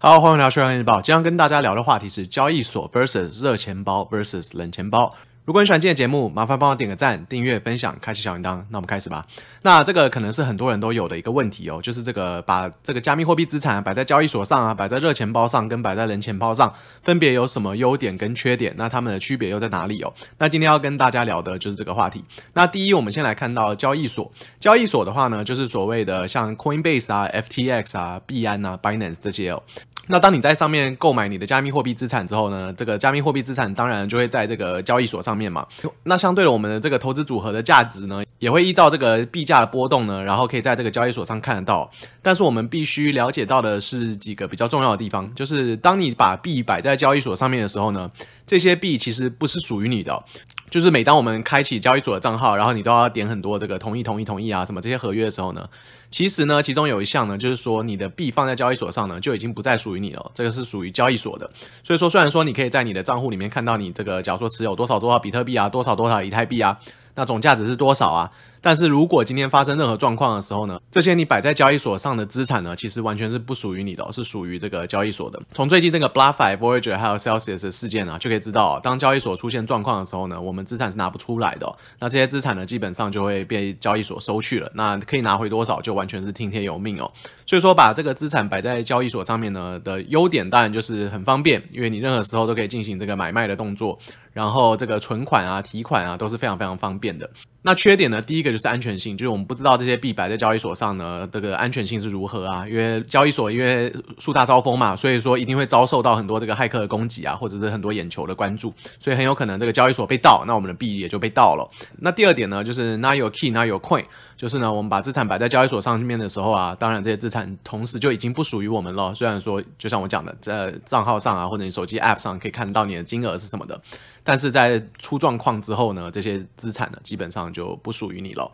好，欢迎来到《校园日报》。今天跟大家聊的话题是交易所 vs e r u s 热钱包 vs e r s u 冷钱包。如果你喜欢今天的节目，麻烦帮我点个赞、订阅、分享、开启小铃铛。那我们开始吧。那这个可能是很多人都有的一个问题哦，就是这个把这个加密货币资产摆在交易所上啊，摆在热钱包上，跟摆在冷钱包上，分别有什么优点跟缺点？那它们的区别又在哪里哦？那今天要跟大家聊的就是这个话题。那第一，我们先来看到交易所。交易所的话呢，就是所谓的像 Coinbase 啊、FTX 啊、币安啊、Binance 这些哦。那当你在上面购买你的加密货币资产之后呢，这个加密货币资产当然就会在这个交易所上面嘛。那相对的，我们的这个投资组合的价值呢，也会依照这个币价的波动呢，然后可以在这个交易所上看得到。但是我们必须了解到的是几个比较重要的地方，就是当你把币摆在交易所上面的时候呢，这些币其实不是属于你的。就是每当我们开启交易所的账号，然后你都要点很多这个同意、同意、同意啊什么这些合约的时候呢。其实呢，其中有一项呢，就是说你的币放在交易所上呢，就已经不再属于你了，这个是属于交易所的。所以说，虽然说你可以在你的账户里面看到你这个，假如说持有多少多少比特币啊，多少多少以太币啊，那总价值是多少啊？但是如果今天发生任何状况的时候呢，这些你摆在交易所上的资产呢，其实完全是不属于你的，是属于这个交易所的。从最近这个 Bluff Voyager 还有 Celsius 事件呢，就可以知道，当交易所出现状况的时候呢，我们资产是拿不出来的。那这些资产呢，基本上就会被交易所收去了。那可以拿回多少，就完全是听天由命哦。所以说，把这个资产摆在交易所上面呢的优点，当然就是很方便，因为你任何时候都可以进行这个买卖的动作，然后这个存款啊、提款啊都是非常非常方便的。那缺点呢？第一个就是安全性，就是我们不知道这些币摆在交易所上呢，这个安全性是如何啊？因为交易所因为树大招风嘛，所以说一定会遭受到很多这个骇客的攻击啊，或者是很多眼球的关注，所以很有可能这个交易所被盗，那我们的币也就被盗了。那第二点呢，就是那有 key，那有 coin。就是呢，我们把资产摆在交易所上面的时候啊，当然这些资产同时就已经不属于我们了。虽然说，就像我讲的，在账号上啊，或者你手机 App 上可以看到你的金额是什么的，但是在出状况之后呢，这些资产呢基本上就不属于你了。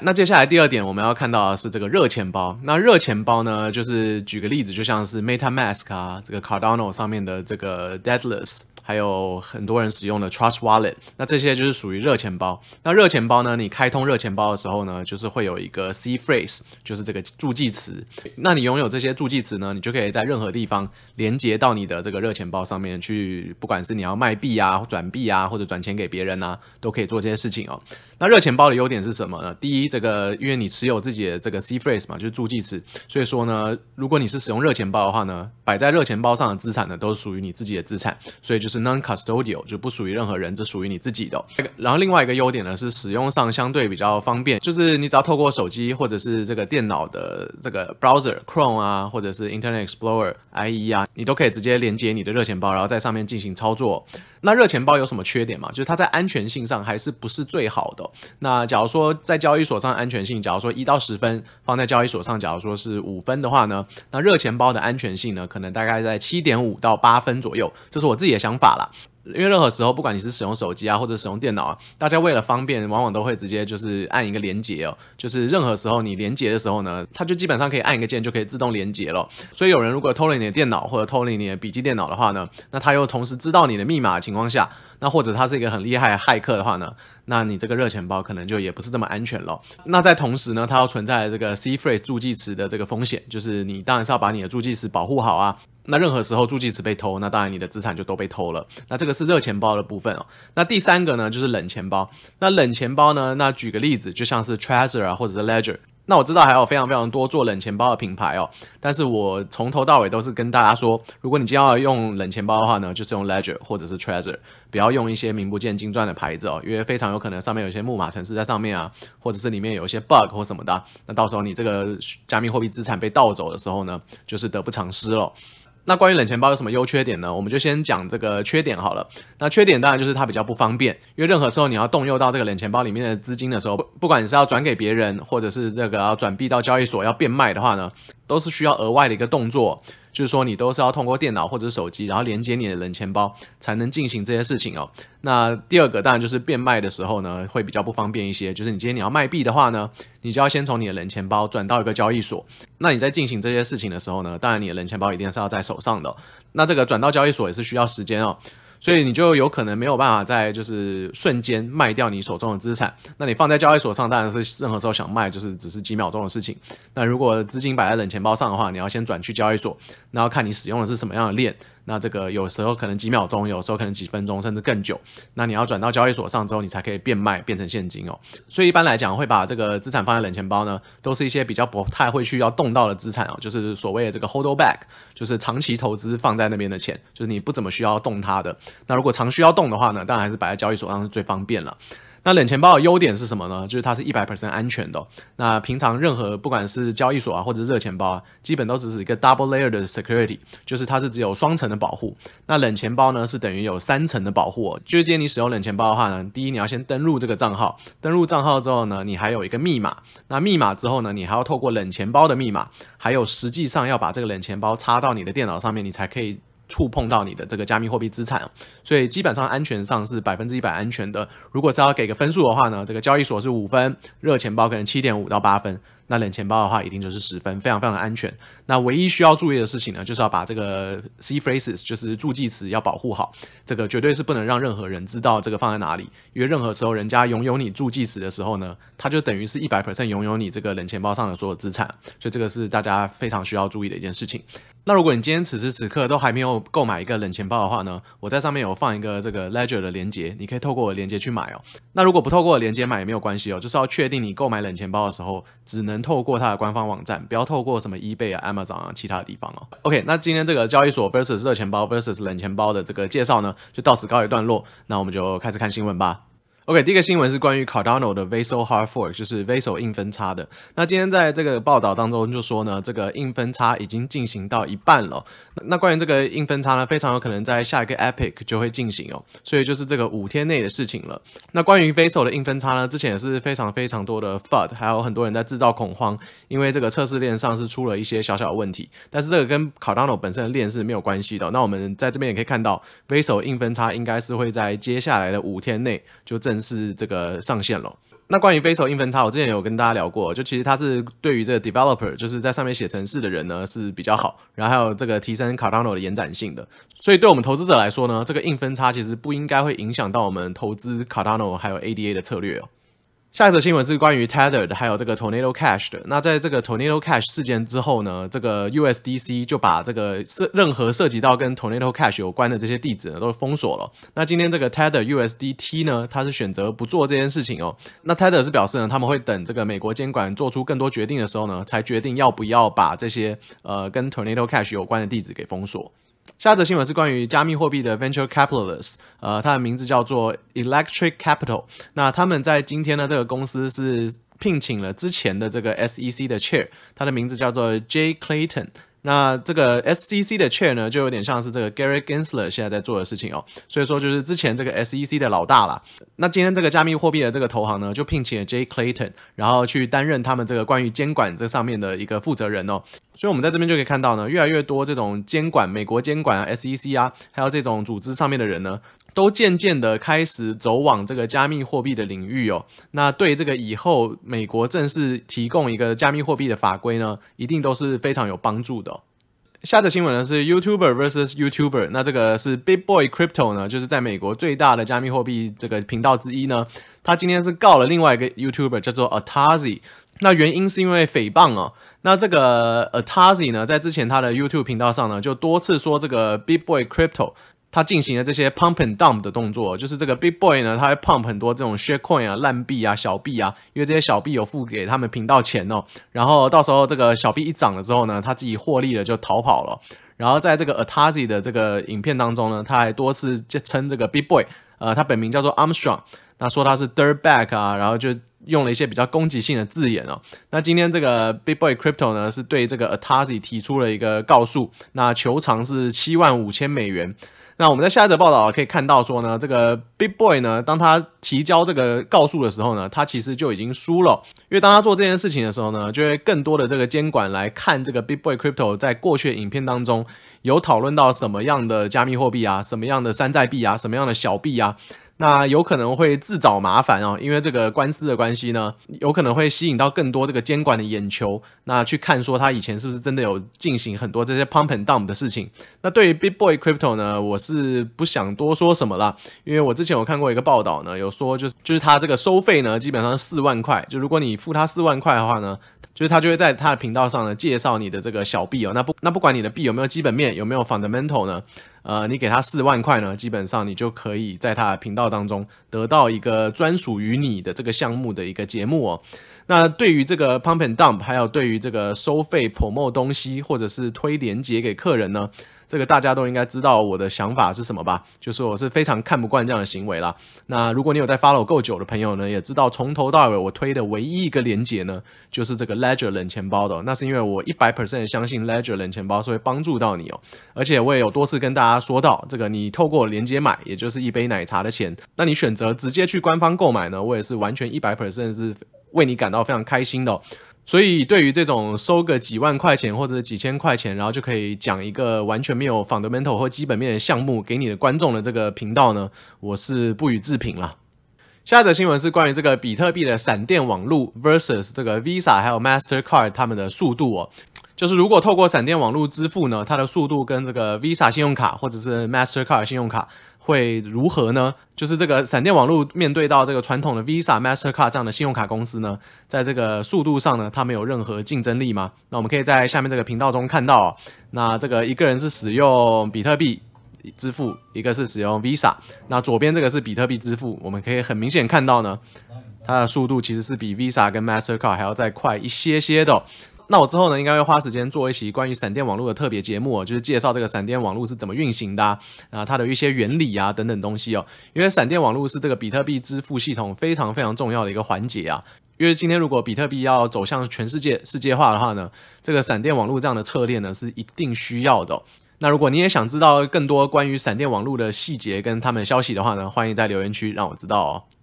那接下来第二点，我们要看到的是这个热钱包。那热钱包呢，就是举个例子，就像是 MetaMask 啊，这个 Cardano 上面的这个 Deadless。还有很多人使用的 Trust Wallet，那这些就是属于热钱包。那热钱包呢？你开通热钱包的时候呢，就是会有一个 C e e Phrase，就是这个助记词。那你拥有这些助记词呢，你就可以在任何地方连接到你的这个热钱包上面去，不管是你要卖币啊、转币啊，或者转钱给别人啊，都可以做这些事情哦。那热钱包的优点是什么呢？第一，这个因为你持有自己的这个 C phrase 嘛，就是助记词，所以说呢，如果你是使用热钱包的话呢，摆在热钱包上的资产呢，都是属于你自己的资产，所以就是 non custodial 就不属于任何人，只属于你自己的。然后另外一个优点呢是使用上相对比较方便，就是你只要透过手机或者是这个电脑的这个 browser Chrome 啊，或者是 Internet Explorer IE 啊，你都可以直接连接你的热钱包，然后在上面进行操作。那热钱包有什么缺点嘛？就是它在安全性上还是不是最好的。那假如说在交易所上安全性，假如说一到十分放在交易所上，假如说是五分的话呢？那热钱包的安全性呢，可能大概在七点五到八分左右，这是我自己的想法啦。因为任何时候，不管你是使用手机啊，或者使用电脑啊，大家为了方便，往往都会直接就是按一个连接哦。就是任何时候你连接的时候呢，它就基本上可以按一个键就可以自动连接了。所以有人如果偷了你的电脑或者偷了你的笔记电脑的话呢，那他又同时知道你的密码的情况下，那或者他是一个很厉害的骇客的话呢？那你这个热钱包可能就也不是这么安全了。那在同时呢，它要存在这个 C phrase 助记词的这个风险，就是你当然是要把你的助记词保护好啊。那任何时候助记词被偷，那当然你的资产就都被偷了。那这个是热钱包的部分哦。那第三个呢就是冷钱包。那冷钱包呢，那举个例子，就像是 t r e a s o r 啊，或者是 Ledger。那我知道还有非常非常多做冷钱包的品牌哦，但是我从头到尾都是跟大家说，如果你今天要用冷钱包的话呢，就是用 Ledger 或者是 t r e a s u r e 不要用一些名不见经传的牌子哦，因为非常有可能上面有一些木马城市在上面啊，或者是里面有一些 bug 或什么的，那到时候你这个加密货币资产被盗走的时候呢，就是得不偿失了。那关于冷钱包有什么优缺点呢？我们就先讲这个缺点好了。那缺点当然就是它比较不方便，因为任何时候你要动用到这个冷钱包里面的资金的时候，不管你是要转给别人，或者是这个要转币到交易所要变卖的话呢，都是需要额外的一个动作。就是说，你都是要通过电脑或者手机，然后连接你的人钱包，才能进行这些事情哦。那第二个，当然就是变卖的时候呢，会比较不方便一些。就是你今天你要卖币的话呢，你就要先从你的人钱包转到一个交易所。那你在进行这些事情的时候呢，当然你的人钱包一定是要在手上的。那这个转到交易所也是需要时间哦。所以你就有可能没有办法在就是瞬间卖掉你手中的资产，那你放在交易所上，当然是任何时候想卖就是只是几秒钟的事情。那如果资金摆在冷钱包上的话，你要先转去交易所，然后看你使用的是什么样的链。那这个有时候可能几秒钟，有时候可能几分钟，甚至更久。那你要转到交易所上之后，你才可以变卖变成现金哦。所以一般来讲，会把这个资产放在冷钱包呢，都是一些比较不太会去要动到的资产哦，就是所谓的这个 hold back，就是长期投资放在那边的钱，就是你不怎么需要动它的。那如果长需要动的话呢，当然还是摆在交易所上是最方便了。那冷钱包的优点是什么呢？就是它是一百 percent 安全的。那平常任何不管是交易所啊或者热钱包啊，基本都只是一个 double layer 的 security，就是它是只有双层的保护。那冷钱包呢是等于有三层的保护。就是建议你使用冷钱包的话呢，第一你要先登录这个账号，登录账号之后呢，你还有一个密码。那密码之后呢，你还要透过冷钱包的密码，还有实际上要把这个冷钱包插到你的电脑上面，你才可以。触碰到你的这个加密货币资产，所以基本上安全上是百分之一百安全的。如果是要给个分数的话呢，这个交易所是五分，热钱包可能七点五到八分，那冷钱包的话一定就是十分，非常非常的安全。那唯一需要注意的事情呢，就是要把这个 s e phrases 就是助记词要保护好，这个绝对是不能让任何人知道这个放在哪里，因为任何时候人家拥有你助记词的时候呢，他就等于是一百 percent 拥有你这个冷钱包上的所有资产，所以这个是大家非常需要注意的一件事情。那如果你今天此时此刻都还没有购买一个冷钱包的话呢，我在上面有放一个这个 Ledger 的链接，你可以透过我链接去买哦。那如果不透过链接买也没有关系哦，就是要确定你购买冷钱包的时候，只能透过它的官方网站，不要透过什么 eBay 啊、Amazon 啊其他的地方哦。OK，那今天这个交易所 vs e r u s 热钱包 vs e r s u 冷钱包的这个介绍呢，就到此告一段落。那我们就开始看新闻吧。OK，第一个新闻是关于 Cardano 的 Vessel Hard Fork，就是 Vessel 硬分叉的。那今天在这个报道当中就说呢，这个硬分叉已经进行到一半了。那关于这个硬分叉呢，非常有可能在下一个 Epic 就会进行哦，所以就是这个五天内的事情了。那关于 Vessel 的硬分叉呢，之前也是非常非常多的 FUD，还有很多人在制造恐慌，因为这个测试链上是出了一些小小问题，但是这个跟 Cardano 本身的链是没有关系的。那我们在这边也可以看到，Vessel 硬分叉应该是会在接下来的五天内就正。是这个上线了。那关于 b a 硬分差，我之前有跟大家聊过，就其实它是对于这个 developer，就是在上面写程市的人呢是比较好，然后还有这个提升 Cardano 的延展性的。所以对我们投资者来说呢，这个硬分差其实不应该会影响到我们投资 Cardano 还有 ADA 的策略哦。下一则新闻是关于 Tether 的，还有这个 Tornado Cash 的。那在这个 Tornado Cash 事件之后呢，这个 USDC 就把这个涉任何涉及到跟 Tornado Cash 有关的这些地址呢，都封锁了。那今天这个 Tether USDT 呢，它是选择不做这件事情哦。那 Tether 是表示呢，他们会等这个美国监管做出更多决定的时候呢，才决定要不要把这些呃跟 Tornado Cash 有关的地址给封锁。下一则新闻是关于加密货币的 venture c a p i t a l i s t 呃，它的名字叫做 Electric Capital。那他们在今天呢，这个公司是聘请了之前的这个 SEC 的 chair，它的名字叫做 Jay Clayton。那这个 SEC 的 chair 呢，就有点像是这个 Gary Gensler 现在在做的事情哦，所以说就是之前这个 SEC 的老大啦。那今天这个加密货币的这个投行呢，就聘请了 Jay Clayton，然后去担任他们这个关于监管这上面的一个负责人哦。所以我们在这边就可以看到呢，越来越多这种监管，美国监管啊，SEC 啊，还有这种组织上面的人呢。都渐渐的开始走往这个加密货币的领域哦。那对这个以后美国正式提供一个加密货币的法规呢，一定都是非常有帮助的。下则新闻呢是 YouTuber versus YouTuber。那这个是 Big Boy Crypto 呢，就是在美国最大的加密货币这个频道之一呢。他今天是告了另外一个 YouTuber 叫做 Atazi。那原因是因为诽谤哦。那这个 Atazi 呢，在之前他的 YouTube 频道上呢，就多次说这个 Big Boy Crypto。他进行了这些 pump and dump 的动作，就是这个 Big Boy 呢，他会 pump 很多这种 share coin 啊、烂币啊、小币啊，因为这些小币有付给他们频道钱哦。然后到时候这个小币一涨了之后呢，他自己获利了就逃跑了。然后在这个 Atazi 的这个影片当中呢，他还多次就称这个 Big Boy，呃，他本名叫做 Armstrong，那说他是 dirtbag 啊，然后就用了一些比较攻击性的字眼哦。那今天这个 Big Boy Crypto 呢，是对这个 Atazi 提出了一个告诉，那求偿是七万五千美元。那我们在下一则报道可以看到，说呢，这个 Big Boy 呢，当他提交这个告诉的时候呢，他其实就已经输了，因为当他做这件事情的时候呢，就会更多的这个监管来看这个 Big Boy Crypto 在过去的影片当中有讨论到什么样的加密货币啊，什么样的山寨币啊，什么样的小币啊。那有可能会自找麻烦哦，因为这个官司的关系呢，有可能会吸引到更多这个监管的眼球，那去看说他以前是不是真的有进行很多这些 pump and dump 的事情。那对于 Big Boy Crypto 呢，我是不想多说什么了，因为我之前有看过一个报道呢，有说就是就是他这个收费呢，基本上四万块，就如果你付他四万块的话呢，就是他就会在他的频道上呢介绍你的这个小币哦，那不那不管你的币有没有基本面，有没有 fundamental 呢？呃，你给他四万块呢，基本上你就可以在他的频道当中得到一个专属于你的这个项目的一个节目哦。那对于这个 pump and dump，还有对于这个收费 promo 东西，或者是推链接给客人呢？这个大家都应该知道我的想法是什么吧？就是我是非常看不惯这样的行为啦。那如果你有在 follow 够久的朋友呢，也知道从头到尾我推的唯一一个连接呢，就是这个 Ledger 冷钱包的。那是因为我一百 percent 相信 Ledger 冷钱包是会帮助到你哦。而且我也有多次跟大家说到，这个你透过连接买，也就是一杯奶茶的钱，那你选择直接去官方购买呢，我也是完全一百 percent 是为你感到非常开心的。所以，对于这种收个几万块钱或者几千块钱，然后就可以讲一个完全没有 fundamental 或基本面的项目给你的观众的这个频道呢，我是不予置评了。下一则新闻是关于这个比特币的闪电网络 versus 这个 Visa 还有 Mastercard 他们的速度哦，就是如果透过闪电网络支付呢，它的速度跟这个 Visa 信用卡或者是 Mastercard 信用卡。会如何呢？就是这个闪电网络面对到这个传统的 Visa、Mastercard 这样的信用卡公司呢，在这个速度上呢，它没有任何竞争力吗？那我们可以在下面这个频道中看到，那这个一个人是使用比特币支付，一个是使用 Visa，那左边这个是比特币支付，我们可以很明显看到呢，它的速度其实是比 Visa 跟 Mastercard 还要再快一些些的。那我之后呢，应该会花时间做一期关于闪电网络的特别节目，就是介绍这个闪电网络是怎么运行的啊，它的一些原理啊等等东西哦。因为闪电网络是这个比特币支付系统非常非常重要的一个环节啊。因为今天如果比特币要走向全世界世界化的话呢，这个闪电网络这样的策略呢是一定需要的。那如果你也想知道更多关于闪电网络的细节跟他们消息的话呢，欢迎在留言区让我知道哦。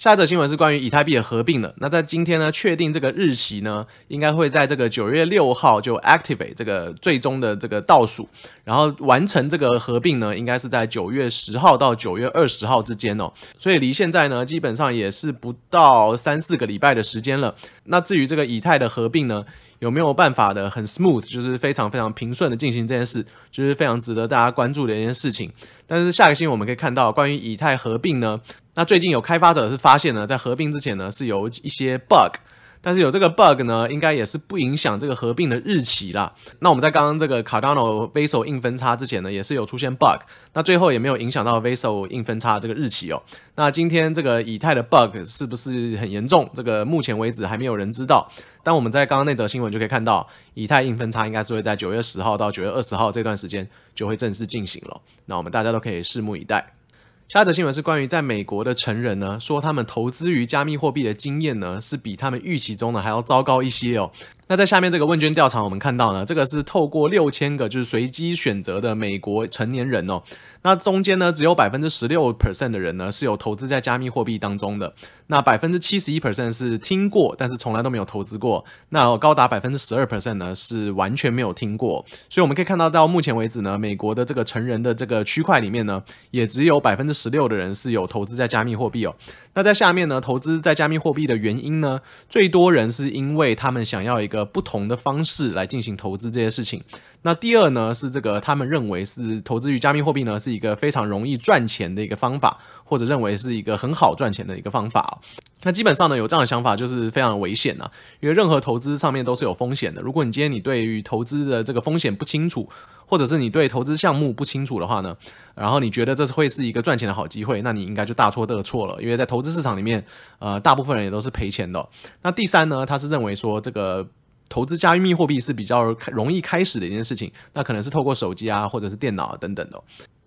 下一则新闻是关于以太币的合并的。那在今天呢，确定这个日期呢，应该会在这个九月六号就 activate 这个最终的这个倒数，然后完成这个合并呢，应该是在九月十号到九月二十号之间哦。所以离现在呢，基本上也是不到三四个礼拜的时间了。那至于这个以太的合并呢？有没有办法的很 smooth，就是非常非常平顺的进行这件事，就是非常值得大家关注的一件事情。但是下个星期我们可以看到，关于以太合并呢，那最近有开发者是发现呢，在合并之前呢，是有一些 bug。但是有这个 bug 呢，应该也是不影响这个合并的日期啦。那我们在刚刚这个 Cardano Baseo 硬分叉之前呢，也是有出现 bug，那最后也没有影响到 Baseo 硬分叉这个日期哦。那今天这个以太的 bug 是不是很严重？这个目前为止还没有人知道。但我们在刚刚那则新闻就可以看到，以太硬分叉应该是会在九月十号到九月二十号这段时间就会正式进行了。那我们大家都可以拭目以待。下一则新闻是关于在美国的成人呢，说他们投资于加密货币的经验呢，是比他们预期中的还要糟糕一些哦。那在下面这个问卷调查，我们看到呢，这个是透过六千个就是随机选择的美国成年人哦。那中间呢，只有百分之十六 percent 的人呢是有投资在加密货币当中的。那百分之七十一 percent 是听过，但是从来都没有投资过。那高达百分之十二 percent 呢是完全没有听过。所以我们可以看到，到目前为止呢，美国的这个成人的这个区块里面呢，也只有百分之十六的人是有投资在加密货币哦。那在下面呢，投资在加密货币的原因呢，最多人是因为他们想要一个。呃，不同的方式来进行投资这些事情。那第二呢，是这个他们认为是投资于加密货币呢，是一个非常容易赚钱的一个方法，或者认为是一个很好赚钱的一个方法。那基本上呢，有这样的想法就是非常危险的，因为任何投资上面都是有风险的。如果你今天你对于投资的这个风险不清楚，或者是你对投资项目不清楚的话呢，然后你觉得这会是一个赚钱的好机会，那你应该就大错特错了。因为在投资市场里面，呃，大部分人也都是赔钱的。那第三呢，他是认为说这个。投资加密货币是比较容易开始的一件事情，那可能是透过手机啊，或者是电脑啊等等的。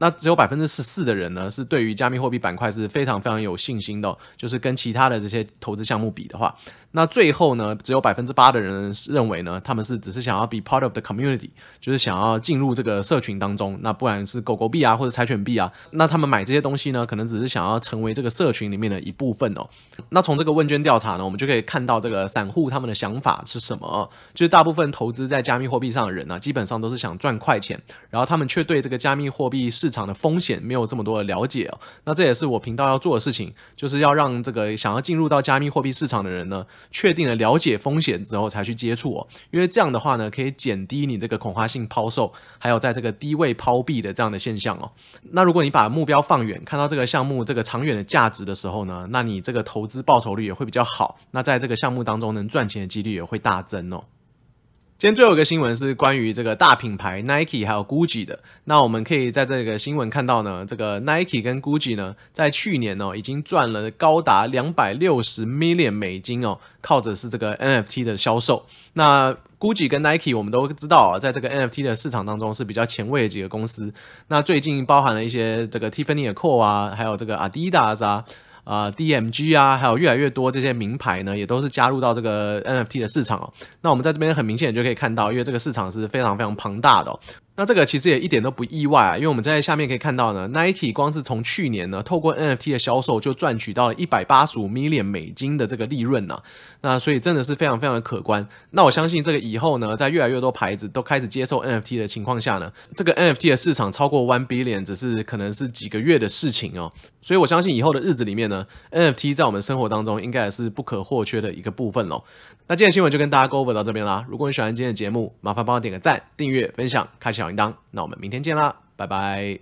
那只有百分之十四的人呢，是对于加密货币板块是非常非常有信心的。就是跟其他的这些投资项目比的话，那最后呢，只有百分之八的人认为呢，他们是只是想要 be part of the community，就是想要进入这个社群当中。那不然是狗狗币啊，或者柴犬币啊，那他们买这些东西呢，可能只是想要成为这个社群里面的一部分哦。那从这个问卷调查呢，我们就可以看到这个散户他们的想法是什么。就是大部分投资在加密货币上的人呢，基本上都是想赚快钱，然后他们却对这个加密货币市场的风险没有这么多的了解哦，那这也是我频道要做的事情，就是要让这个想要进入到加密货币市场的人呢，确定了了解风险之后才去接触哦，因为这样的话呢，可以减低你这个恐慌性抛售，还有在这个低位抛币的这样的现象哦。那如果你把目标放远，看到这个项目这个长远的价值的时候呢，那你这个投资报酬率也会比较好，那在这个项目当中能赚钱的几率也会大增哦。今天最后一个新闻是关于这个大品牌 Nike 还有 Gucci 的。那我们可以在这个新闻看到呢，这个 Nike 跟 Gucci 呢，在去年哦，已经赚了高达两百六十 million 美金哦，靠着是这个 NFT 的销售。那 Gucci 跟 Nike 我们都知道啊，在这个 NFT 的市场当中是比较前卫的几个公司。那最近包含了一些这个 Tiffany Co 啊，还有这个 Adidas 啊。啊，DMG 啊，还有越来越多这些名牌呢，也都是加入到这个 NFT 的市场。那我们在这边很明显就可以看到，因为这个市场是非常非常庞大的。那这个其实也一点都不意外啊，因为我们在下面可以看到呢，Nike 光是从去年呢，透过 NFT 的销售就赚取到了一百八十五 million 美金的这个利润呢，那所以真的是非常非常的可观。那我相信这个以后呢，在越来越多牌子都开始接受 NFT 的情况下呢，这个 NFT 的市场超过 one billion 只是可能是几个月的事情哦。所以我相信以后的日子里面呢，NFT 在我们生活当中应该也是不可或缺的一个部分喽。那今天的新闻就跟大家 g over 到这边啦。如果你喜欢今天的节目，麻烦帮我点个赞、订阅、分享、开箱。小铃当，那我们明天见啦，拜拜。